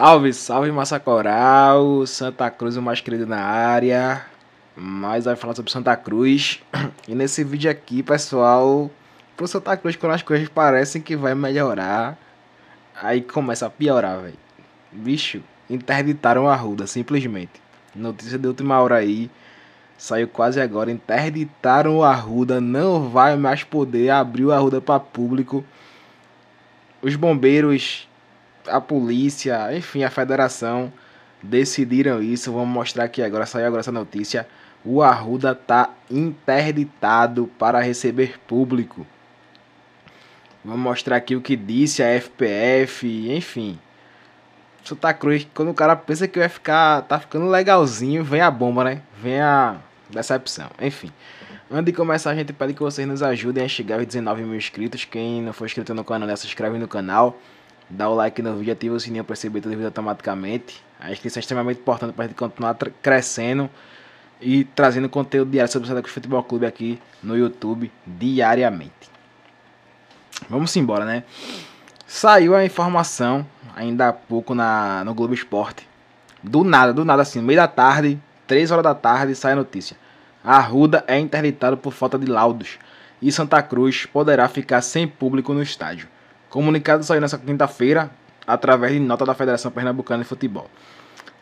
Salve, salve massa coral, Santa Cruz o mais querido na área. Mas vai falar sobre Santa Cruz. E nesse vídeo aqui, pessoal, pro Santa Cruz quando as coisas parecem que vai melhorar, aí começa a piorar, velho. Bicho, interditaram a Ruda, simplesmente. Notícia de última hora aí, saiu quase agora, interditaram a Ruda, não vai mais poder abrir o Arruda para público. Os bombeiros a polícia, enfim, a federação decidiram isso. Vamos mostrar aqui agora, saiu agora essa notícia. O Arruda tá interditado para receber público. Vamos mostrar aqui o que disse a FPF, enfim. Santa Cruz, quando o cara pensa que vai ficar, tá ficando legalzinho, vem a bomba, né? Vem a decepção, enfim. Antes de começar, a gente pede que vocês nos ajudem a chegar aos 19 mil inscritos. Quem não for inscrito no canal, né, se inscreve no canal. Dá o like no vídeo, ativa o sininho para receber todos os vídeos automaticamente. A inscrição é extremamente importante para a gente continuar crescendo e trazendo conteúdo diário sobre o Santa Cruz Futebol Clube aqui no YouTube diariamente. Vamos embora, né? Saiu a informação ainda há pouco na, no Globo Esporte. Do nada, do nada, assim, meio da tarde, 3 horas da tarde, sai a notícia. Arruda é interditado por falta de laudos e Santa Cruz poderá ficar sem público no estádio. Comunicado saiu nesta quinta-feira através de nota da Federação Pernambucana de Futebol.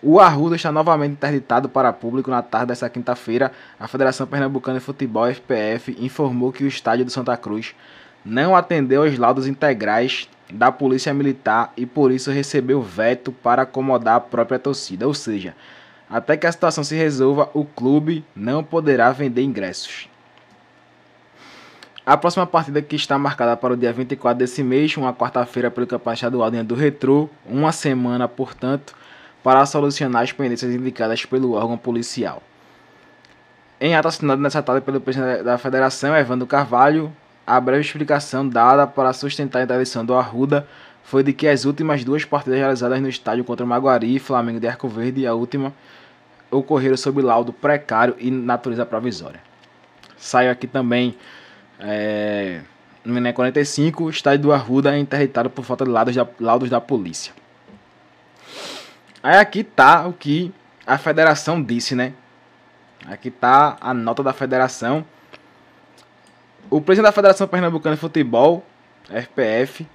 O Arruda está novamente interditado para público na tarde desta quinta-feira. A Federação Pernambucana de Futebol, FPF, informou que o estádio do Santa Cruz não atendeu aos laudos integrais da Polícia Militar e por isso recebeu veto para acomodar a própria torcida, ou seja, até que a situação se resolva, o clube não poderá vender ingressos. A próxima partida que está marcada para o dia 24 desse mês, uma quarta-feira pelo Campeonato Estadual dentro do Retrô, uma semana, portanto, para solucionar as pendências indicadas pelo órgão policial. Em ato assinado nessa tarde pelo presidente da federação, Evandro Carvalho, a breve explicação dada para sustentar a interdição do Arruda foi de que as últimas duas partidas realizadas no estádio contra o Maguari e Flamengo de Arco Verde, e a última, ocorreram sob laudo precário e natureza provisória. Saiu aqui também é, no Miné 45, o estádio do Arruda é interditado por falta de laudos da, laudos da polícia. Aí aqui tá o que a federação disse, né? Aqui tá a nota da federação. O presidente da Federação Pernambucana de Futebol, FPF,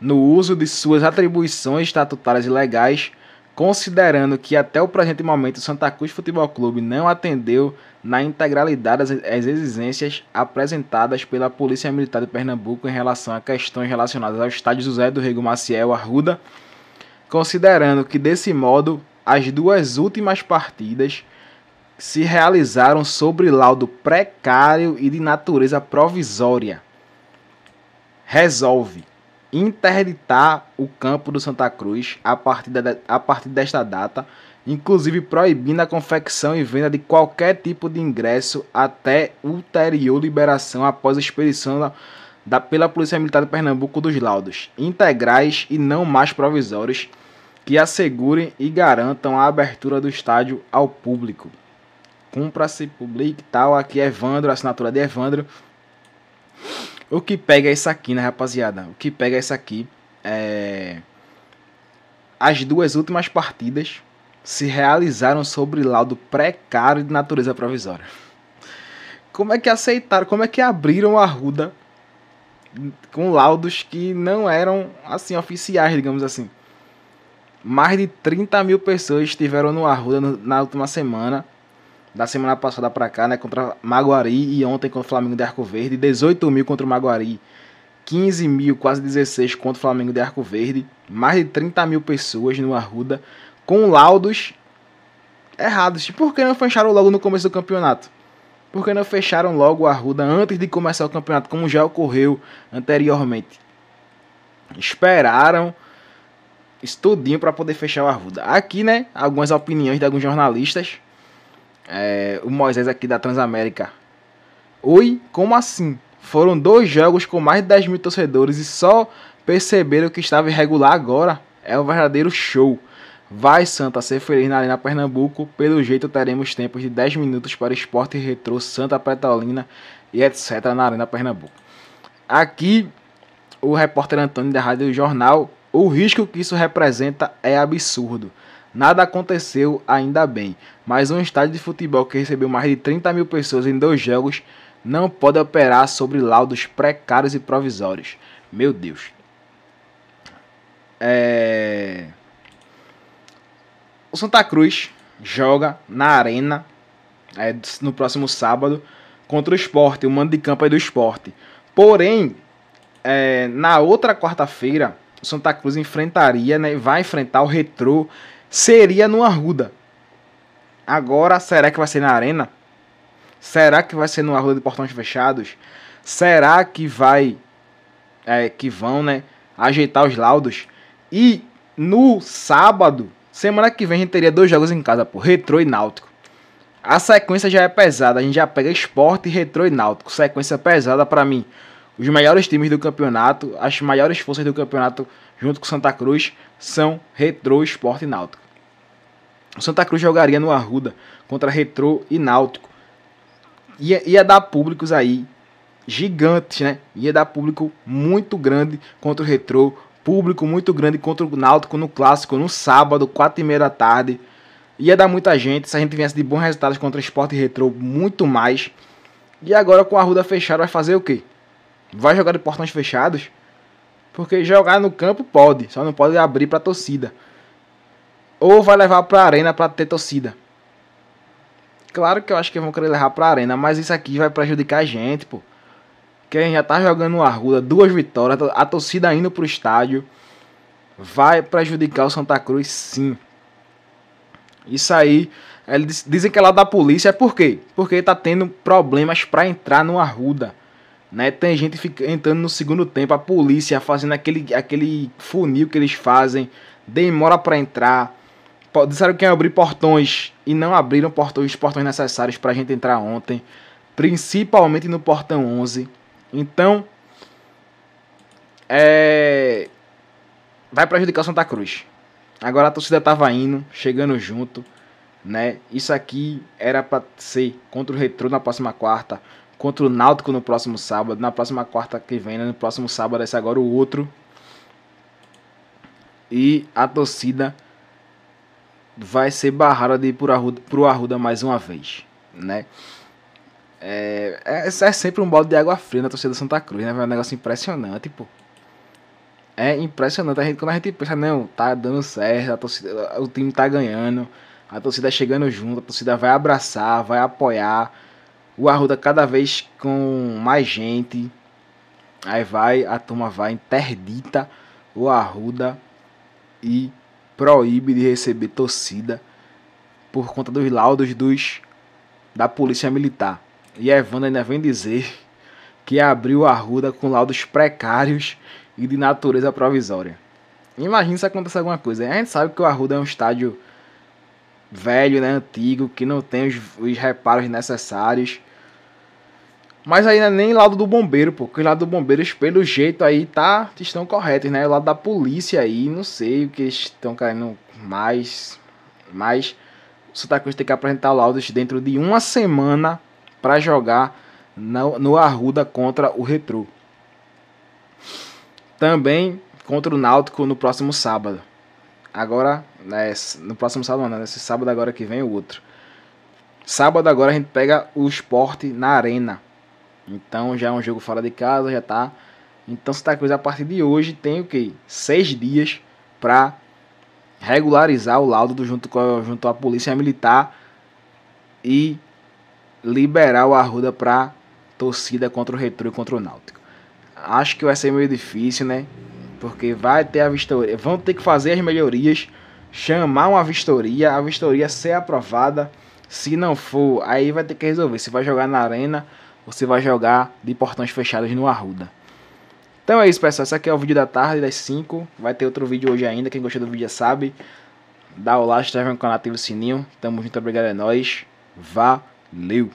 no uso de suas atribuições estatutárias e legais, considerando que até o presente momento o Santa Cruz Futebol Clube não atendeu na integralidade as exigências apresentadas pela Polícia Militar de Pernambuco em relação a questões relacionadas ao estádio José do Rego Maciel Arruda, considerando que desse modo as duas últimas partidas se realizaram sobre laudo precário e de natureza provisória. Resolve interditar o campo do Santa Cruz a partir, da, a partir desta data, inclusive proibindo a confecção e venda de qualquer tipo de ingresso até ulterior liberação após a expedição da, da, pela Polícia Militar de Pernambuco dos laudos integrais e não mais provisórios que assegurem e garantam a abertura do estádio ao público. Cumpra-se publique tal aqui Evandro, assinatura de Evandro o que pega é isso aqui, né, rapaziada? O que pega é isso aqui. É... As duas últimas partidas se realizaram sobre laudo precário de natureza provisória. Como é que aceitaram? Como é que abriram a Ruda com laudos que não eram assim oficiais, digamos assim? Mais de 30 mil pessoas estiveram no Arruda na última semana da semana passada para cá, né? Contra Maguari e ontem contra o Flamengo de Arco Verde. 18 mil contra o Maguari, 15 mil, quase 16 contra o Flamengo de Arco Verde. Mais de 30 mil pessoas no Arruda, com laudos errados. E por que não fecharam logo no começo do campeonato? Por que não fecharam logo o Arruda antes de começar o campeonato, como já ocorreu anteriormente? Esperaram estudinho para poder fechar o Arruda. Aqui, né, algumas opiniões de alguns jornalistas é, o Moisés aqui da Transamérica. Oi, como assim? Foram dois jogos com mais de 10 mil torcedores e só perceberam que estava irregular agora. É um verdadeiro show. Vai, Santa, ser feliz na Arena Pernambuco. Pelo jeito, teremos tempos de 10 minutos para esporte retrô, Santa Petrolina e etc. na Arena Pernambuco. Aqui, o repórter Antônio da Rádio Jornal. O risco que isso representa é absurdo. Nada aconteceu, ainda bem, mas um estádio de futebol que recebeu mais de 30 mil pessoas em dois jogos não pode operar sobre laudos precários e provisórios. Meu Deus. É... O Santa Cruz joga na Arena é, no próximo sábado contra o esporte. O mando de campo é do esporte. Porém, é, na outra quarta-feira, o Santa Cruz enfrentaria, né, vai enfrentar o Retro seria no Arruda. Agora, será que vai ser na Arena? Será que vai ser no Arruda de Portões Fechados? Será que vai. É, que vão, né? Ajeitar os laudos? E no sábado, semana que vem, a gente teria dois jogos em casa, por Retro e Náutico. A sequência já é pesada, a gente já pega esporte, Retro e Náutico. Sequência pesada para mim. Os melhores times do campeonato, as maiores forças do campeonato junto com Santa Cruz, São Retro Esporte Náutico. O Santa Cruz jogaria no Arruda contra Retro e Náutico. Ia, ia dar públicos aí gigantes, né? Ia dar público muito grande contra o Retro. público muito grande contra o Náutico no Clássico, no sábado, 4 e meia da tarde. Ia dar muita gente, se a gente viesse de bons resultados contra o Esporte e Retro muito mais. E agora com a Arruda fechada vai fazer o quê? Vai jogar de portões fechados? Porque jogar no campo pode, só não pode abrir para torcida. Ou vai levar para arena para ter torcida. Claro que eu acho que vão querer levar para arena, mas isso aqui vai prejudicar a gente, pô. Que a gente já tá jogando no Arruda, duas vitórias, a torcida indo pro estádio. Vai prejudicar o Santa Cruz, sim. Isso aí, eles dizem que é lá da polícia, é por quê? Porque tá tendo problemas para entrar no Arruda. Né? Tem gente entrando no segundo tempo, a polícia fazendo aquele, aquele funil que eles fazem, demora para entrar. Disseram que iam abrir portões e não abriram portões, os portões necessários para a gente entrar ontem, principalmente no portão 11. Então, é... vai prejudicar o Santa Cruz. Agora a torcida tava indo, chegando junto, né? Isso aqui era para ser contra o Retro na próxima quarta contra o Náutico no próximo sábado, na próxima quarta que vem, né? no próximo sábado, esse agora o outro. E a torcida vai ser barrada de ir pro Arruda, Arruda mais uma vez, né? É, é, é, é sempre um balde de água fria na torcida Santa Cruz, né? É um negócio impressionante, pô. É impressionante a gente, quando a gente pensa, não, tá dando certo, a torcida, o time tá ganhando, a torcida é chegando junto, a torcida vai abraçar, vai apoiar o Arruda cada vez com mais gente. Aí vai, a turma vai, interdita o Arruda e proíbe de receber torcida por conta dos laudos dos da Polícia Militar. E Evanda ainda vem dizer que abriu o Arruda com laudos precários e de natureza provisória. Imagina se acontecer alguma coisa. A gente sabe que o Arruda é um estádio velho, né, antigo, que não tem os, os reparos necessários. Mas aí é nem lado do bombeiro, pô. Porque o lado do bombeiro, pelo jeito aí, tá, estão corretos, né? O lado da polícia aí, não sei o que estão caindo mais. Mas o Santa Cruz tem que apresentar laudos dentro de uma semana para jogar no, no Arruda contra o Retro. Também contra o Náutico no próximo sábado. Agora, né, no próximo sábado, não, né, nesse sábado agora que vem é o outro. Sábado agora a gente pega o esporte na arena. Então já é um jogo fora de casa, já tá. Então Santa Cruz a partir de hoje tem o que? Seis dias para regularizar o laudo do, junto, com, junto à polícia militar e liberar o Arruda para torcida contra o Retro e contra o Náutico. Acho que vai ser meio difícil, né? Porque vai ter a vistoria, vão ter que fazer as melhorias, chamar uma vistoria, a vistoria ser aprovada. Se não for, aí vai ter que resolver se vai jogar na arena você vai jogar de portões fechados no Arruda. Então é isso, pessoal. Esse aqui é o vídeo da tarde, das 5. Vai ter outro vídeo hoje ainda. Quem gostou do vídeo já sabe. Dá o like, se inscreve no canal, ativa o sininho. Tamo junto, obrigado, é nóis. Valeu!